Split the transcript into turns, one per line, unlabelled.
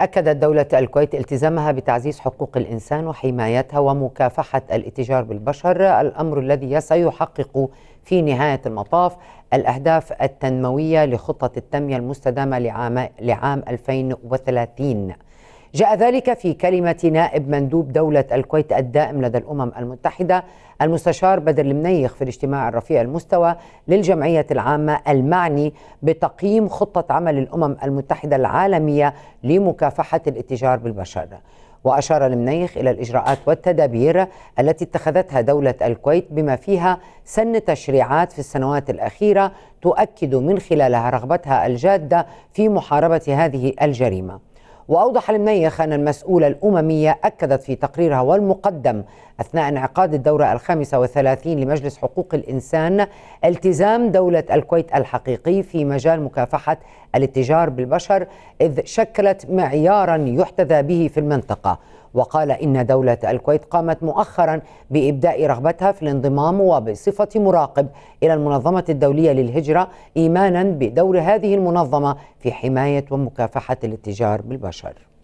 أكدت دولة الكويت التزامها بتعزيز حقوق الإنسان وحمايتها ومكافحة الاتجار بالبشر الأمر الذي سيحقق في نهاية المطاف الأهداف التنموية لخطة التنمية المستدامة لعام, لعام 2030 جاء ذلك في كلمة نائب مندوب دولة الكويت الدائم لدى الأمم المتحدة المستشار بدر المنيخ في الاجتماع الرفيع المستوى للجمعية العامة المعني بتقييم خطة عمل الأمم المتحدة العالمية لمكافحة الاتجار بالبشر وأشار المنيخ إلى الإجراءات والتدابير التي اتخذتها دولة الكويت بما فيها سن تشريعات في السنوات الأخيرة تؤكد من خلالها رغبتها الجادة في محاربة هذه الجريمة وأوضح المنيخ أن المسؤولة الأممية أكدت في تقريرها والمقدم أثناء انعقاد الدورة الخامسة والثلاثين لمجلس حقوق الإنسان التزام دولة الكويت الحقيقي في مجال مكافحة الاتجار بالبشر إذ شكلت معيارا يحتذى به في المنطقة وقال إن دولة الكويت قامت مؤخرا بإبداء رغبتها في الانضمام وبصفة مراقب إلى المنظمة الدولية للهجرة إيمانا بدور هذه المنظمة في حماية ومكافحة الاتجار بالبشر